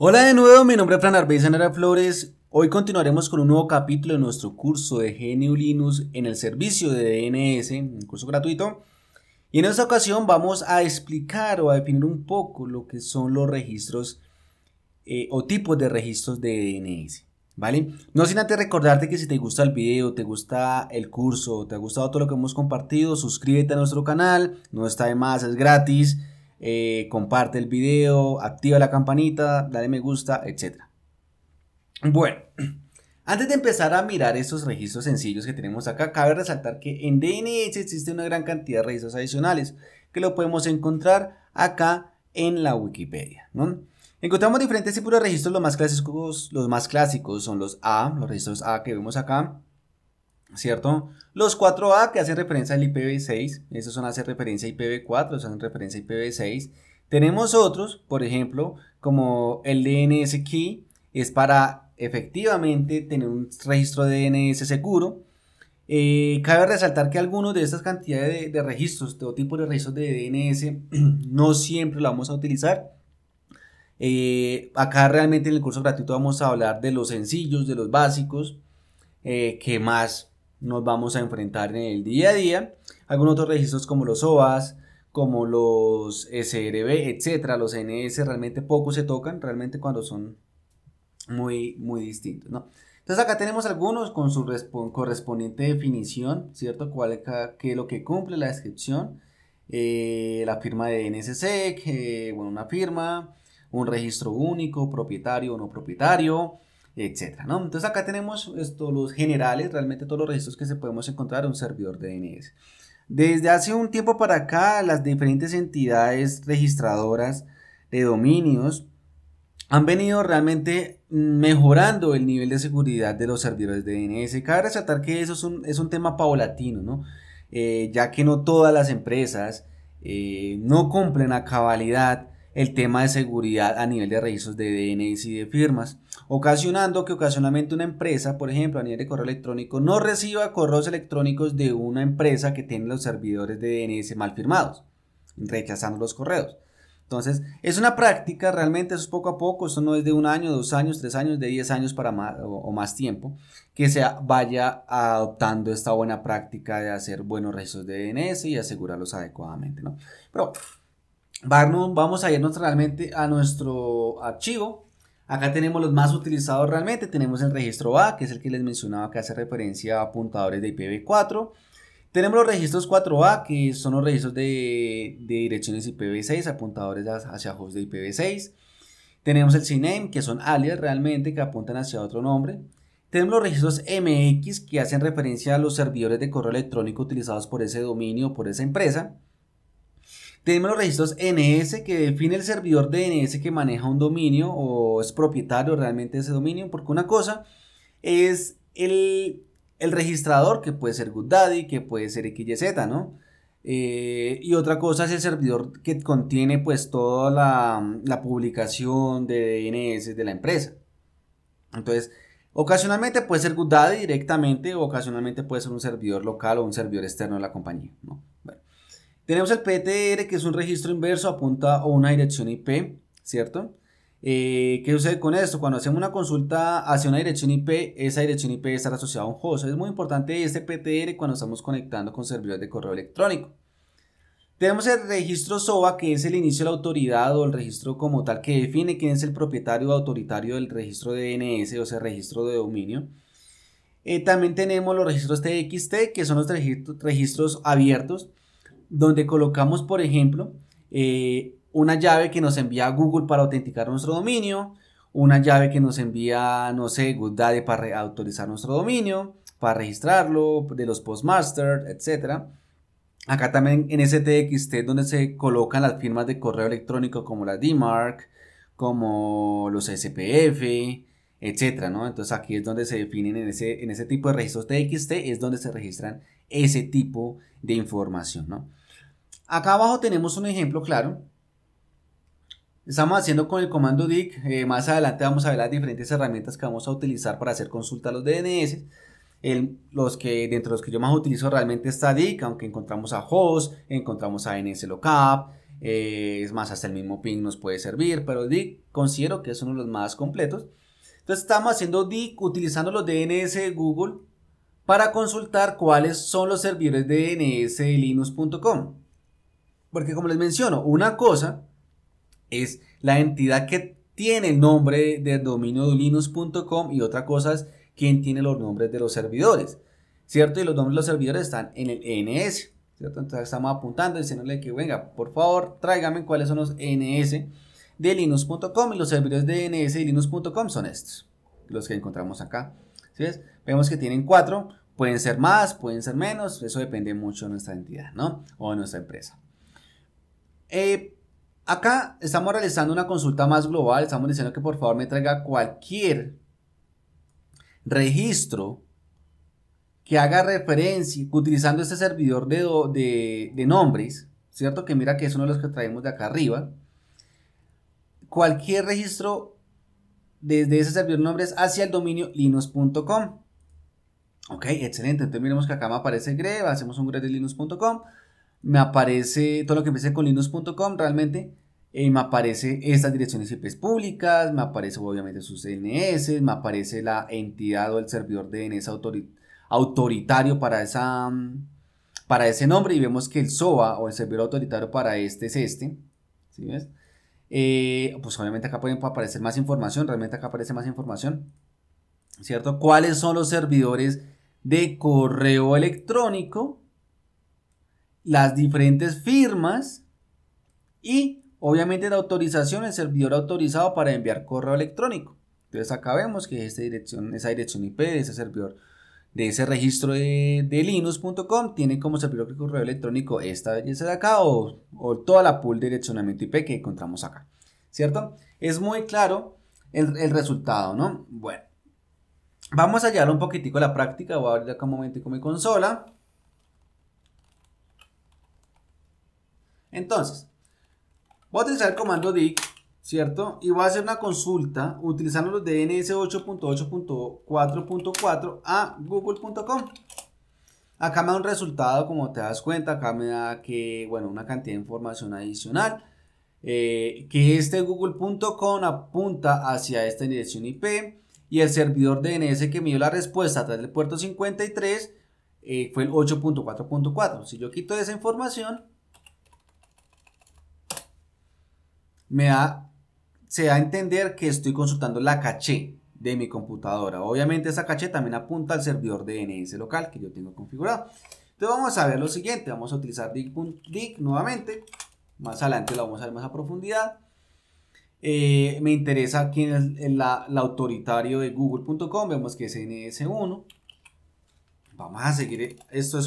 Hola de nuevo, mi nombre es Fran Arbey Flores. Hoy continuaremos con un nuevo capítulo de nuestro curso de GNU Linux en el servicio de DNS, un curso gratuito. Y en esta ocasión vamos a explicar o a definir un poco lo que son los registros eh, o tipos de registros de DNS. ¿Vale? No sin antes recordarte que si te gusta el video, te gusta el curso, te ha gustado todo lo que hemos compartido, suscríbete a nuestro canal, no está de más, es gratis. Eh, comparte el video, activa la campanita, dale me gusta, etc. Bueno, antes de empezar a mirar estos registros sencillos que tenemos acá, cabe resaltar que en DNS existe una gran cantidad de registros adicionales que lo podemos encontrar acá en la Wikipedia. Encontramos diferentes tipos de registros, los más clásicos, los más clásicos son los A, los registros A que vemos acá, ¿cierto? Los 4A que hacen referencia al IPv6, esos son hace referencia a IPv4, esos hacen referencia a IPv6. Tenemos otros, por ejemplo, como el DNS key, es para efectivamente tener un registro de DNS seguro. Eh, cabe resaltar que algunos de estas cantidades de, registros, todo tipo de registros de DNS, no siempre lo vamos a utilizar. Eh, acá realmente en el curso gratuito vamos a hablar de los sencillos, de los básicos, eh, que más nos vamos a enfrentar en el día a día. Algunos otros registros como los OAS, como los SRB, etcétera, los NS, realmente poco se tocan, realmente cuando son muy, muy distintos, Entonces acá tenemos algunos con su correspondiente definición, ¿cierto? ¿Cuál, ¿Qué es lo que cumple la descripción? Eh, la firma de NSSEC, eh, bueno, una firma, un registro único, propietario o no propietario, etcétera, Entonces acá tenemos pues, los generales, realmente todos los registros que se podemos encontrar en un servidor de DNS. Desde hace un tiempo para acá, las diferentes entidades registradoras de dominios han venido realmente mejorando el nivel de seguridad de los servidores de DNS. Cabe resaltar que eso es un, tema paulatino, ¿no? Eh, ya que no todas las empresas eh, no cumplen a cabalidad el tema de seguridad a nivel de registros de DNS y de firmas, ocasionando que ocasionalmente una empresa, por ejemplo, a nivel de correo electrónico, no reciba correos electrónicos de una empresa que tiene los servidores de DNS mal firmados, rechazando los correos. Entonces, es una práctica, realmente eso es poco a poco, eso no es de un año, dos años, tres años, de diez años para o, más tiempo, que se vaya adoptando esta buena práctica de hacer buenos registros de DNS y asegurarlos adecuadamente, ¿no? Pero Vamos, a irnos realmente a nuestro archivo. Acá tenemos los más utilizados realmente. Tenemos el registro A, que es el que les mencionaba que hace referencia a apuntadores de IPv4. Tenemos los registros 4A, que son los registros de, de direcciones IPv6, apuntadores hacia hosts de IPv6. Tenemos el CNAME, que son alias realmente que apuntan hacia otro nombre. Tenemos los registros MX, que hacen referencia a los servidores de correo electrónico utilizados por ese dominio o por esa empresa. Tenemos los registros NS que define el servidor DNS que maneja un dominio o es propietario realmente de ese dominio, porque una cosa es el, registrador que puede ser GoodDaddy, que puede ser XYZ, ¿no? Eh, y otra cosa es el servidor que contiene pues toda la, la publicación de DNS de la empresa. Entonces, ocasionalmente puede ser GoodDaddy directamente o ocasionalmente puede ser un servidor local o un servidor externo de la compañía. Tenemos el PTR, que es un registro inverso, apunta a una dirección IP, ¿cierto? Eh, ¿Qué sucede con esto? Cuando hacemos una consulta hacia una dirección IP, esa dirección IP estará asociada a un host. Es muy importante este PTR cuando estamos conectando con servidores de correo electrónico. Tenemos el registro SOA, que es el inicio de la autoridad o el registro como tal que define quién es el propietario autoritario del registro DNS o sea, registro de dominio. Eh, también tenemos los registros TXT, que son los registros abiertos donde colocamos, por ejemplo, eh, una llave que nos envía Google para autenticar nuestro dominio, una llave que nos envía, no sé, GoodDaddy para autorizar nuestro dominio, para registrarlo, de los postmasters, etc. Acá también en ese es donde se colocan las firmas de correo electrónico como la DMARC, como los SPF, etc., ¿no? Entonces aquí es donde se definen en ese, en ese tipo de registros TXT, es donde se registran ese tipo de información, ¿no? Acá abajo tenemos un ejemplo claro. Estamos haciendo con el comando DIC. Eh, más adelante vamos a ver las diferentes herramientas que vamos a utilizar para hacer consulta a los DNS. los que, dentro de los que yo más utilizo realmente está DIC, aunque encontramos a host, encontramos a nslookup, eh, es más, hasta el mismo ping nos puede servir, pero DIC considero que es uno de los más completos. Entonces estamos haciendo DIC utilizando los DNS de Google para consultar cuáles son los servidores de DNS de linux.com. Porque como les menciono, una cosa es la entidad que tiene el nombre de dominio de linux.com y otra cosa es quién tiene los nombres de los servidores, ¿cierto? Y los nombres de los servidores están en el e NS, ¿cierto? Entonces estamos apuntando, diciéndole que venga, por favor, tráigame cuáles son los e NS de linux.com y los servidores de e NS y linux.com son estos, los que encontramos acá. ¿sí ves? Vemos que tienen cuatro, pueden ser más, pueden ser menos, eso depende mucho de nuestra entidad, ¿no? O de nuestra empresa. Eh, acá estamos realizando una consulta más global, estamos diciendo que por favor me traiga cualquier registro que haga referencia, utilizando este servidor de, nombres, ¿cierto? Que mira que es uno de los que traemos de acá arriba. Cualquier registro desde ese servidor de nombres hacia el dominio linux.com. Ok, excelente. Entonces miremos que acá me aparece Greve, hacemos un greve de linux.com me aparece todo lo que empiece con linux.com realmente. Eh, me aparece estas direcciones IP públicas, me aparece obviamente sus DNS, me aparece la entidad o el servidor de DNS autoritario para, esa, mm, para ese nombre y vemos que el SOA o el servidor autoritario para este es este. ¿sí ves? Eh, pues obviamente acá pueden aparecer más información, realmente acá aparece más información, ¿cierto? ¿Cuáles son los servidores de correo electrónico? las diferentes firmas y obviamente la autorización, el servidor autorizado para enviar correo electrónico. Entonces acá vemos que esta dirección, esa dirección IP de ese servidor, de ese registro de, linux.com tiene como servidor de correo electrónico esta belleza de acá o, toda la pool de direccionamiento IP que encontramos acá. ¿Cierto? Es muy claro el, resultado, ¿no? Bueno, vamos a llevar un poquitico a la práctica. Voy a abrir acá un momento con mi consola. Entonces, voy a utilizar el comando dig, ¿cierto? Y voy a hacer una consulta utilizando los DNS 8.8.4.4 a google.com. Acá me da un resultado, como te das cuenta, acá me da que, bueno, una cantidad de información adicional. Eh, que este google.com apunta hacia esta dirección IP y el servidor DNS que me dio la respuesta a través del puerto 53 eh, fue el 8.4.4. Si yo quito esa información, me da, se da a entender que estoy consultando la caché de mi computadora. Obviamente esa caché también apunta al servidor DNS local que yo tengo configurado. Entonces vamos a ver lo siguiente, vamos a utilizar dig.dig nuevamente, más adelante lo vamos a ver más a profundidad. Eh, me interesa quién es el, autoritario de google.com, vemos que es NS1. Vamos a seguir esto,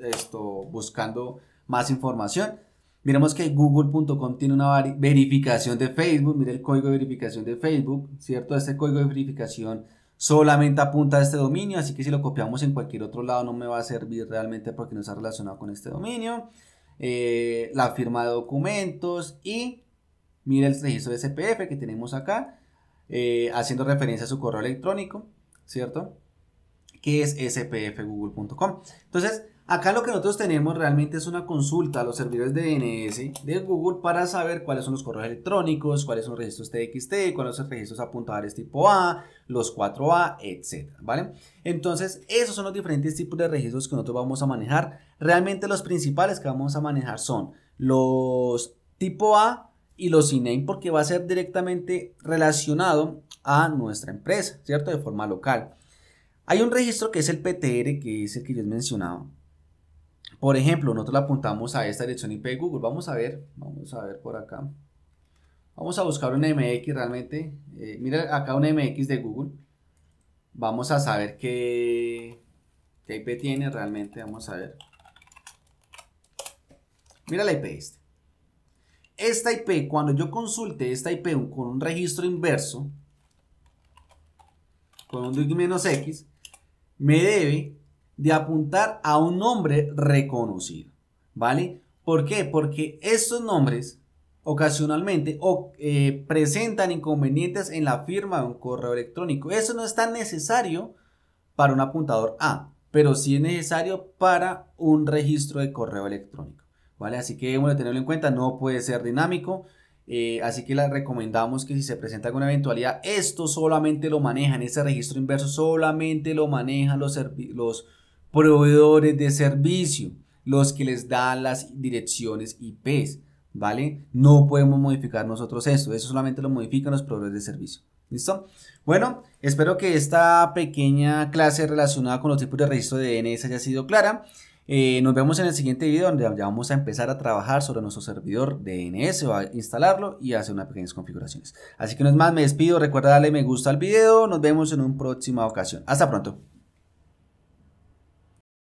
esto buscando más información. Miremos que google.com tiene una verificación de Facebook, mire el código de verificación de Facebook, ¿cierto? Este código de verificación solamente apunta a este dominio, así que si lo copiamos en cualquier otro lado no me va a servir realmente porque no está relacionado con este dominio. Eh, la firma de documentos y mire el registro de SPF que tenemos acá, eh, haciendo referencia a su correo electrónico, ¿cierto? Que es spfgoogle.com. Entonces, Acá lo que nosotros tenemos realmente es una consulta a los servidores de DNS de Google para saber cuáles son los correos electrónicos, cuáles son registros TXT, cuáles son registros apuntadores tipo A, los 4A, etc. ¿vale? Entonces, esos son los diferentes tipos de registros que nosotros vamos a manejar. Realmente los principales que vamos a manejar son los tipo A y los INAME porque va a ser directamente relacionado a nuestra empresa, ¿cierto? De forma local. Hay un registro que es el PTR, que es el que yo he mencionado, por ejemplo, nosotros la apuntamos a esta dirección IP de Google. Vamos a ver, vamos a ver por acá. Vamos a buscar un MX realmente. Eh, mira acá un MX de Google. Vamos a saber qué, IP tiene realmente. Vamos a ver. Mira la IP este. Esta IP, cuando yo consulte esta IP con un registro inverso, con un dig x me debe de apuntar a un nombre reconocido, ¿vale? ¿Por qué? Porque estos nombres ocasionalmente eh, presentan inconvenientes en la firma de un correo electrónico. Eso no es tan necesario para un apuntador A, pero sí es necesario para un registro de correo electrónico, ¿vale? Así que debemos de tenerlo en cuenta, no puede ser dinámico, eh, así que les recomendamos que si se presenta alguna eventualidad, esto solamente lo manejan, ese registro inverso solamente lo manejan los, los, proveedores de servicio, los que les dan las direcciones IP, ¿vale? No podemos modificar nosotros eso, eso solamente lo modifican los proveedores de servicio. ¿Listo? Bueno, espero que esta pequeña clase relacionada con los tipos de registro de DNS haya sido clara. Eh, nos vemos en el siguiente video donde ya vamos a empezar a trabajar sobre nuestro servidor DNS, o a instalarlo y hacer unas pequeñas configuraciones. Así que no es más, me despido, recuerda darle me gusta al video, nos vemos en una próxima ocasión. Hasta pronto.